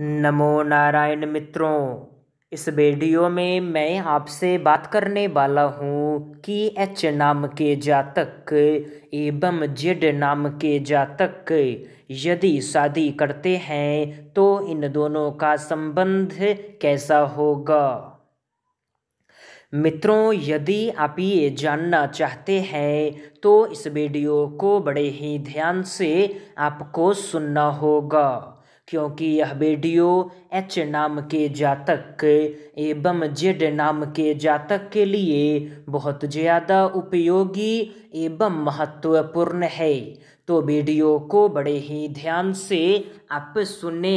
नमो नारायण मित्रों इस वीडियो में मैं आपसे बात करने वाला हूँ कि एच नाम के जातक एवं जेड नाम के जातक यदि शादी करते हैं तो इन दोनों का संबंध कैसा होगा मित्रों यदि आप ये जानना चाहते हैं तो इस वीडियो को बड़े ही ध्यान से आपको सुनना होगा क्योंकि यह वीडियो एच नाम के जातक एवं जेड नाम के जातक के लिए बहुत ज़्यादा उपयोगी एवं महत्वपूर्ण है तो वीडियो को बड़े ही ध्यान से आप सुने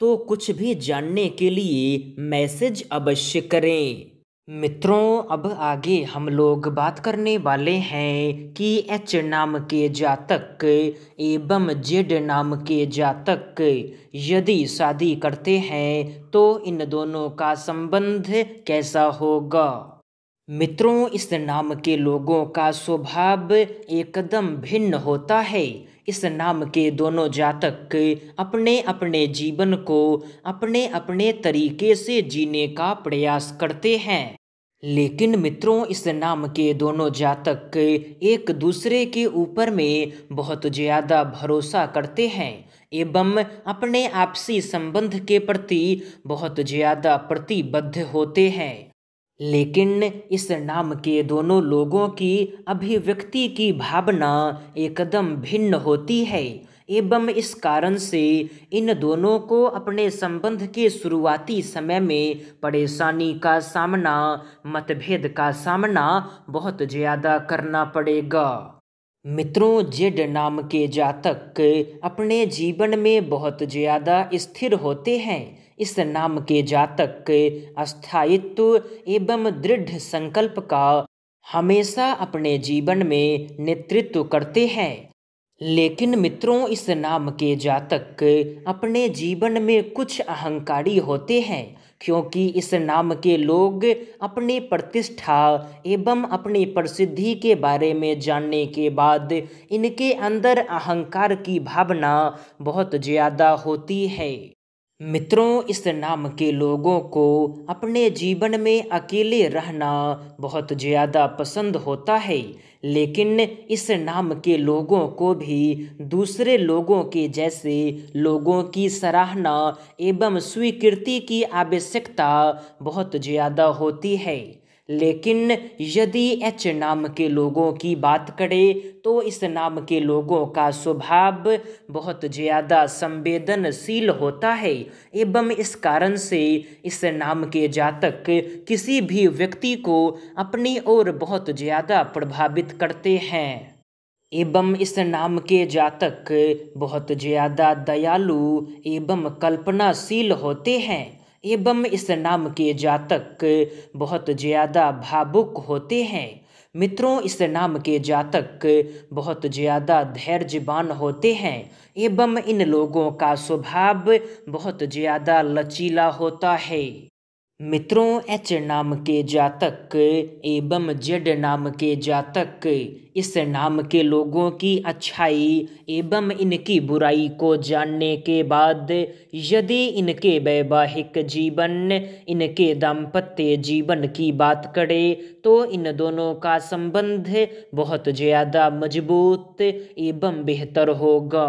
तो कुछ भी जानने के लिए मैसेज अवश्य करें मित्रों अब आगे हम लोग बात करने वाले हैं कि एच नाम के जातक एवं जेड नाम के जातक यदि शादी करते हैं तो इन दोनों का संबंध कैसा होगा मित्रों इस नाम के लोगों का स्वभाव एकदम भिन्न होता है इस नाम के दोनों जातक अपने अपने जीवन को अपने अपने तरीके से जीने का प्रयास करते हैं लेकिन मित्रों इस नाम के दोनों जातक एक दूसरे के ऊपर में बहुत ज़्यादा भरोसा करते हैं एवं अपने आपसी संबंध के प्रति बहुत ज़्यादा प्रतिबद्ध होते हैं लेकिन इस नाम के दोनों लोगों की अभिव्यक्ति की भावना एकदम भिन्न होती है एवं इस कारण से इन दोनों को अपने संबंध के शुरुआती समय में परेशानी का सामना मतभेद का सामना बहुत ज़्यादा करना पड़ेगा मित्रों जेड नाम के जातक अपने जीवन में बहुत ज़्यादा स्थिर होते हैं इस नाम के जातक के अस्थायित्व एवं दृढ़ संकल्प का हमेशा अपने जीवन में नेतृत्व करते हैं लेकिन मित्रों इस नाम के जातक अपने जीवन में कुछ अहंकारी होते हैं क्योंकि इस नाम के लोग अपनी प्रतिष्ठा एवं अपनी प्रसिद्धि के बारे में जानने के बाद इनके अंदर अहंकार की भावना बहुत ज़्यादा होती है मित्रों इस नाम के लोगों को अपने जीवन में अकेले रहना बहुत ज़्यादा पसंद होता है लेकिन इस नाम के लोगों को भी दूसरे लोगों के जैसे लोगों की सराहना एवं स्वीकृति की आवश्यकता बहुत ज़्यादा होती है लेकिन यदि एच नाम के लोगों की बात करें तो इस नाम के लोगों का स्वभाव बहुत ज़्यादा संवेदनशील होता है एवं इस कारण से इस नाम के जातक किसी भी व्यक्ति को अपनी ओर बहुत ज़्यादा प्रभावित करते हैं एवं इस नाम के जातक बहुत ज़्यादा दयालु एवं कल्पनाशील होते हैं एवं इस नाम के जातक बहुत ज़्यादा भावुक होते हैं मित्रों इस नाम के जातक बहुत ज़्यादा धैर्यवान होते हैं एवं इन लोगों का स्वभाव बहुत ज़्यादा लचीला होता है मित्रों एच नाम के जातक एवं जेड नाम के जातक इस नाम के लोगों की अच्छाई एवं इनकी बुराई को जानने के बाद यदि इनके वैवाहिक जीवन इनके दाम्पत्य जीवन की बात करें तो इन दोनों का संबंध बहुत ज़्यादा मजबूत एवं बेहतर होगा